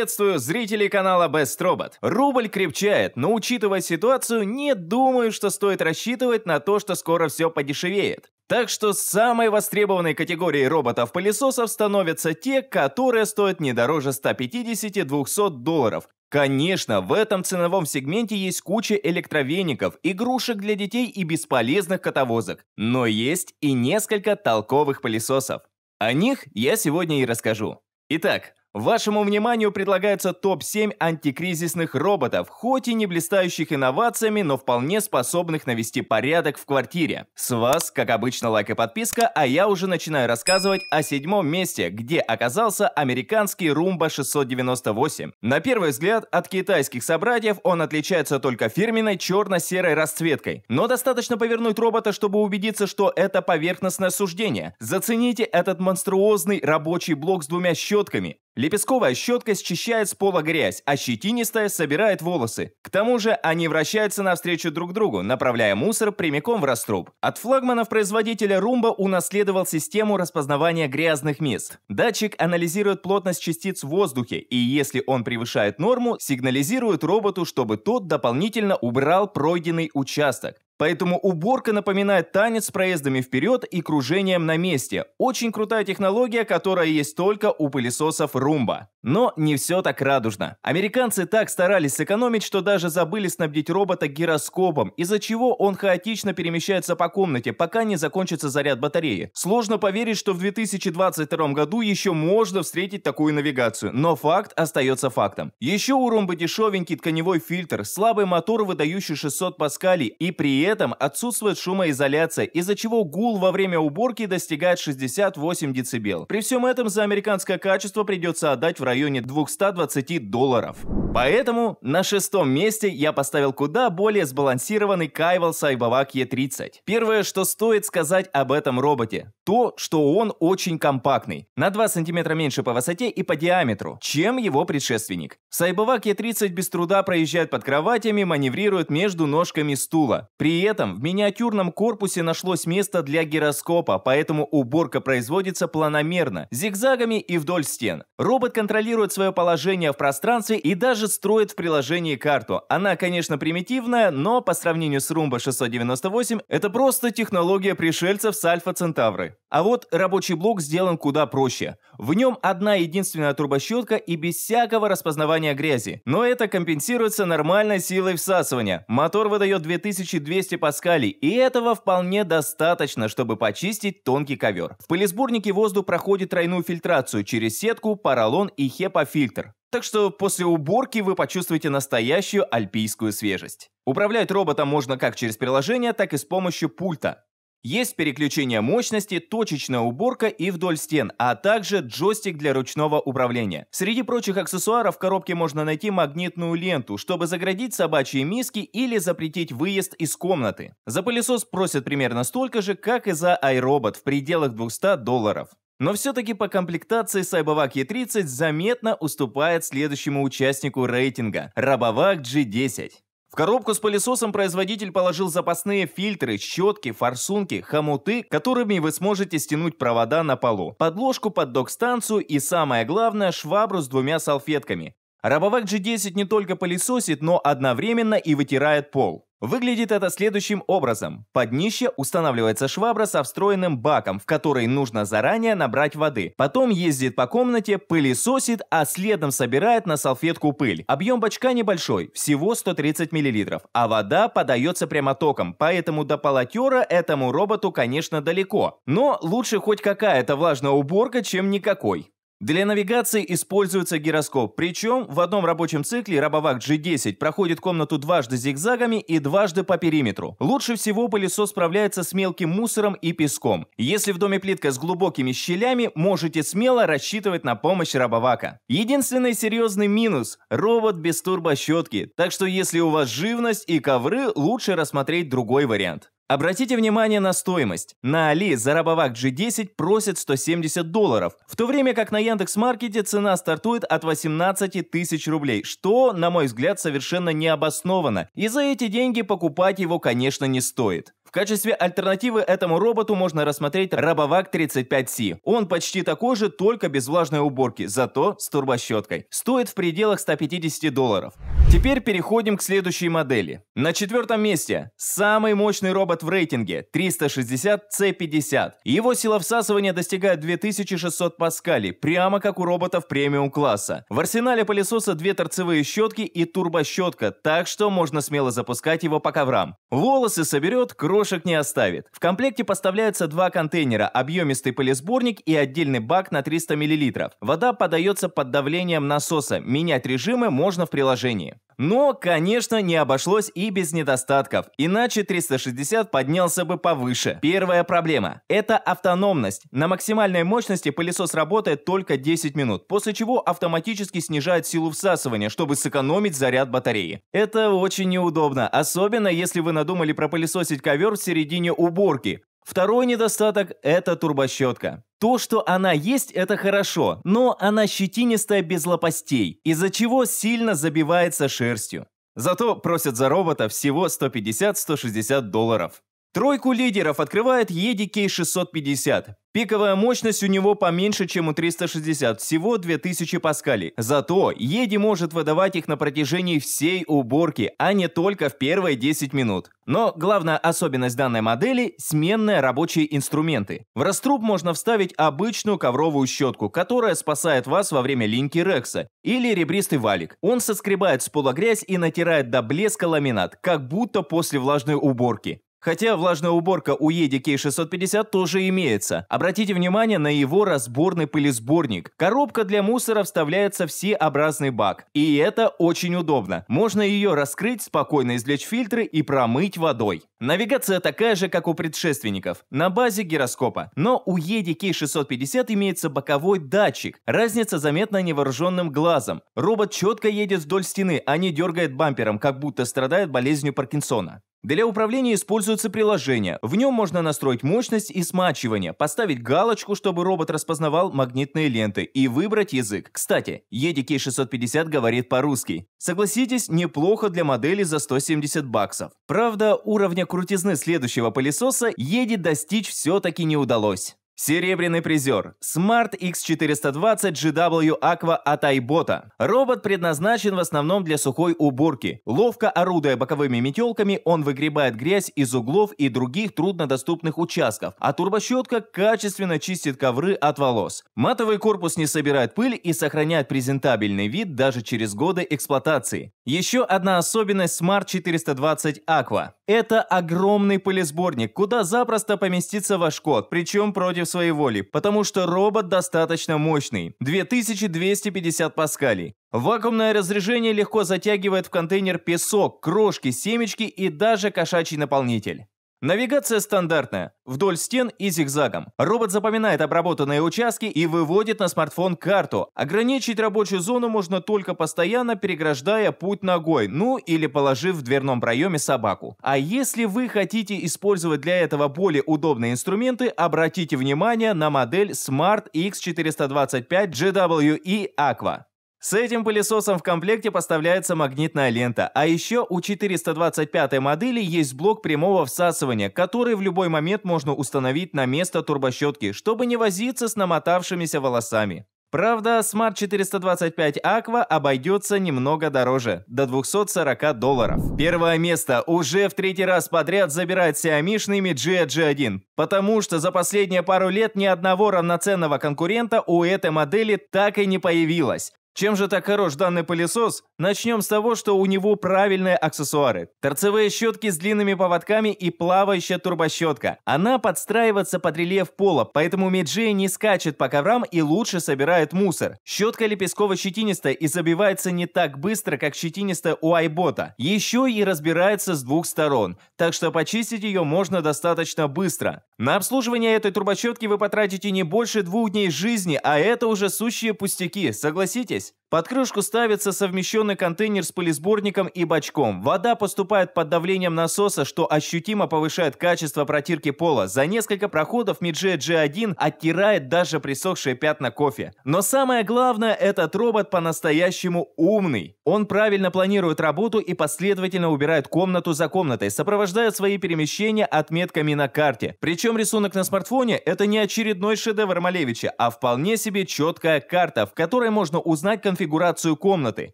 Приветствую зрителей канала Best Robot. Рубль крепчает, но учитывая ситуацию, не думаю, что стоит рассчитывать на то, что скоро все подешевеет. Так что самой востребованной категорией роботов-пылесосов становятся те, которые стоят не дороже 150-200 долларов. Конечно, в этом ценовом сегменте есть куча электровеников, игрушек для детей и бесполезных котовозок. Но есть и несколько толковых пылесосов. О них я сегодня и расскажу. Итак, Вашему вниманию предлагается топ-7 антикризисных роботов, хоть и не блистающих инновациями, но вполне способных навести порядок в квартире. С вас, как обычно, лайк и подписка, а я уже начинаю рассказывать о седьмом месте, где оказался американский Румба 698. На первый взгляд, от китайских собратьев он отличается только фирменной черно-серой расцветкой. Но достаточно повернуть робота, чтобы убедиться, что это поверхностное суждение. Зацените этот монструозный рабочий блок с двумя щетками, Лепестковая щетка счищает с пола грязь, а щетинистая собирает волосы. К тому же они вращаются навстречу друг другу, направляя мусор прямиком в раструб. От флагманов производителя Румба унаследовал систему распознавания грязных мест. Датчик анализирует плотность частиц в воздухе, и если он превышает норму, сигнализирует роботу, чтобы тот дополнительно убрал пройденный участок. Поэтому уборка напоминает танец с проездами вперед и кружением на месте. Очень крутая технология, которая есть только у пылесосов Румба. Но не все так радужно. Американцы так старались сэкономить, что даже забыли снабдить робота гироскопом, из-за чего он хаотично перемещается по комнате, пока не закончится заряд батареи. Сложно поверить, что в 2022 году еще можно встретить такую навигацию, но факт остается фактом. Еще у Румба дешевенький тканевой фильтр, слабый мотор, выдающий 600 паскалей, и при этом этом отсутствует шумоизоляция, из-за чего гул во время уборки достигает 68 дБ. При всем этом за американское качество придется отдать в районе 220 долларов. Поэтому на шестом месте я поставил куда более сбалансированный Кайвал Сайбовак Е30. Первое, что стоит сказать об этом роботе, то, что он очень компактный, на 2 см меньше по высоте и по диаметру, чем его предшественник. Сайбовак Е30 без труда проезжает под кроватями, маневрирует между ножками стула. При этом в миниатюрном корпусе нашлось место для гироскопа, поэтому уборка производится планомерно, зигзагами и вдоль стен. Робот контролирует свое положение в пространстве и даже даже строит в приложении карту. Она, конечно, примитивная, но по сравнению с Roomba 698 это просто технология пришельцев с Альфа Центавры. А вот рабочий блок сделан куда проще. В нем одна единственная трубощетка и без всякого распознавания грязи. Но это компенсируется нормальной силой всасывания. Мотор выдает 2200 паскалей, и этого вполне достаточно, чтобы почистить тонкий ковер. В пылесборнике воздух проходит тройную фильтрацию через сетку, поролон и хепа-фильтр. Так что после уборки вы почувствуете настоящую альпийскую свежесть. Управлять роботом можно как через приложение, так и с помощью пульта. Есть переключение мощности, точечная уборка и вдоль стен, а также джойстик для ручного управления. Среди прочих аксессуаров в коробке можно найти магнитную ленту, чтобы заградить собачьи миски или запретить выезд из комнаты. За пылесос просят примерно столько же, как и за iRobot в пределах 200 долларов. Но все-таки по комплектации Cybervac E30 заметно уступает следующему участнику рейтинга – Rabovac G10. В коробку с пылесосом производитель положил запасные фильтры, щетки, форсунки, хомуты, которыми вы сможете стянуть провода на полу, подложку под док-станцию и, самое главное, швабру с двумя салфетками. Рабовак G10 не только пылесосит, но одновременно и вытирает пол. Выглядит это следующим образом. Под днище устанавливается швабра со встроенным баком, в который нужно заранее набрать воды. Потом ездит по комнате, пылесосит, а следом собирает на салфетку пыль. Объем бачка небольшой, всего 130 мл, а вода подается прямо током, поэтому до полотера этому роботу, конечно, далеко. Но лучше хоть какая-то влажная уборка, чем никакой. Для навигации используется гироскоп, причем в одном рабочем цикле Рабовак G10 проходит комнату дважды зигзагами и дважды по периметру. Лучше всего пылесос справляется с мелким мусором и песком. Если в доме плитка с глубокими щелями, можете смело рассчитывать на помощь Рабовака. Единственный серьезный минус – робот без турбощетки, так что если у вас живность и ковры, лучше рассмотреть другой вариант. Обратите внимание на стоимость. На Али за Рабовак G10 просят 170 долларов, в то время как на Яндекс.Маркете цена стартует от 18 тысяч рублей, что, на мой взгляд, совершенно необоснованно. и за эти деньги покупать его, конечно, не стоит. В качестве альтернативы этому роботу можно рассмотреть Robovac 35C. Он почти такой же, только без влажной уборки, зато с турбощеткой. Стоит в пределах 150 долларов. Теперь переходим к следующей модели. На четвертом месте самый мощный робот в рейтинге 360C50. Его сила всасывания достигает 2600 паскалей, прямо как у роботов премиум класса. В арсенале пылесоса две торцевые щетки и турбощетка, так что можно смело запускать его по коврам. Волосы соберет, кровь крошек не оставит. В комплекте поставляются два контейнера, объемистый пылесборник и отдельный бак на 300 мл. Вода подается под давлением насоса, менять режимы можно в приложении. Но, конечно, не обошлось и без недостатков, иначе 360 поднялся бы повыше. Первая проблема – это автономность. На максимальной мощности пылесос работает только 10 минут, после чего автоматически снижает силу всасывания, чтобы сэкономить заряд батареи. Это очень неудобно, особенно если вы надумали пропылесосить ковер стер в середине уборки. Второй недостаток – это турбощетка. То, что она есть, это хорошо, но она щетинистая без лопастей, из-за чего сильно забивается шерстью. Зато просят за робота всего 150-160 долларов. Тройку лидеров открывает EDK 650. Пиковая мощность у него поменьше, чем у 360, всего 2000 паскалей. Зато Еди может выдавать их на протяжении всей уборки, а не только в первые 10 минут. Но главная особенность данной модели – сменные рабочие инструменты. В раструб можно вставить обычную ковровую щетку, которая спасает вас во время линьки Рекса, или ребристый валик. Он соскребает с пола грязь и натирает до блеска ламинат, как будто после влажной уборки. Хотя влажная уборка у Еди 650 тоже имеется. Обратите внимание на его разборный пылесборник. Коробка для мусора вставляется в C-образный бак. И это очень удобно. Можно ее раскрыть, спокойно извлечь фильтры и промыть водой. Навигация такая же, как у предшественников, на базе гироскопа. Но у Еди 650 имеется боковой датчик. Разница заметна невооруженным глазом. Робот четко едет вдоль стены, а не дергает бампером, как будто страдает болезнью Паркинсона. Для управления используются приложения. В нем можно настроить мощность и смачивание, поставить галочку, чтобы робот распознавал магнитные ленты и выбрать язык. Кстати, EDK 650 говорит по-русски. Согласитесь, неплохо для модели за 170 баксов. Правда, уровня крутизны следующего пылесоса Еде достичь все-таки не удалось. Серебряный призер Smart X420 GW Aqua от iBota. Робот предназначен в основном для сухой уборки. Ловко орудуя боковыми метелками, он выгребает грязь из углов и других труднодоступных участков, а турбощетка качественно чистит ковры от волос. Матовый корпус не собирает пыль и сохраняет презентабельный вид даже через годы эксплуатации. Еще одна особенность Smart 420 Aqua. Это огромный полисборник, куда запросто поместится ваш код, причем против своей воли, потому что робот достаточно мощный – 2250 паскалей. Вакуумное разрежение легко затягивает в контейнер песок, крошки, семечки и даже кошачий наполнитель. Навигация стандартная, вдоль стен и зигзагом. Робот запоминает обработанные участки и выводит на смартфон карту. Ограничить рабочую зону можно только постоянно переграждая путь ногой, ну или положив в дверном проеме собаку. А если вы хотите использовать для этого более удобные инструменты, обратите внимание на модель Smart X425 GWE Aqua. С этим пылесосом в комплекте поставляется магнитная лента, а еще у 425 модели есть блок прямого всасывания, который в любой момент можно установить на место турбощетки, чтобы не возиться с намотавшимися волосами. Правда, Smart 425 Aqua обойдется немного дороже, до 240 долларов. Первое место уже в третий раз подряд забирает Xiaomi Mi G1, потому что за последние пару лет ни одного равноценного конкурента у этой модели так и не появилось. Чем же так хорош данный пылесос? Начнем с того, что у него правильные аксессуары. Торцевые щетки с длинными поводками и плавающая турбощетка. Она подстраивается под рельеф пола, поэтому Меджей не скачет по коврам и лучше собирает мусор. Щетка лепестково-щетинистая и забивается не так быстро, как щетинистая у айбота. Еще и разбирается с двух сторон, так что почистить ее можно достаточно быстро. На обслуживание этой турбощетки вы потратите не больше двух дней жизни, а это уже сущие пустяки, согласитесь? is Под крышку ставится совмещенный контейнер с пылесборником и бачком. Вода поступает под давлением насоса, что ощутимо повышает качество протирки пола. За несколько проходов Midget G1 оттирает даже присохшие пятна кофе. Но самое главное, этот робот по-настоящему умный. Он правильно планирует работу и последовательно убирает комнату за комнатой, сопровождая свои перемещения отметками на карте. Причем рисунок на смартфоне – это не очередной шедевр Малевича, а вполне себе четкая карта, в которой можно узнать конфигурацию конфигурацию комнаты.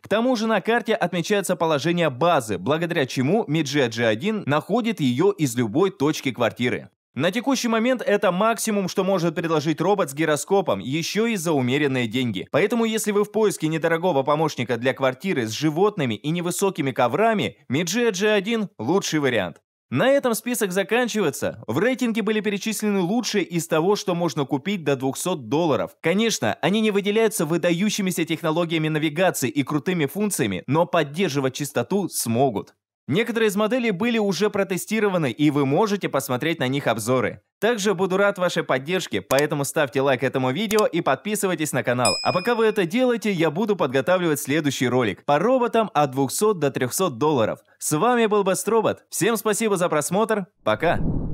К тому же на карте отмечается положение базы, благодаря чему Midget G1 находит ее из любой точки квартиры. На текущий момент это максимум, что может предложить робот с гироскопом, еще и за умеренные деньги. Поэтому если вы в поиске недорогого помощника для квартиры с животными и невысокими коврами, Midget G1 – лучший вариант. На этом список заканчивается. В рейтинге были перечислены лучшие из того, что можно купить до 200 долларов. Конечно, они не выделяются выдающимися технологиями навигации и крутыми функциями, но поддерживать чистоту смогут. Некоторые из моделей были уже протестированы, и вы можете посмотреть на них обзоры. Также буду рад вашей поддержке, поэтому ставьте лайк этому видео и подписывайтесь на канал. А пока вы это делаете, я буду подготавливать следующий ролик по роботам от 200 до 300 долларов. С вами был Бестробот. Всем спасибо за просмотр. Пока.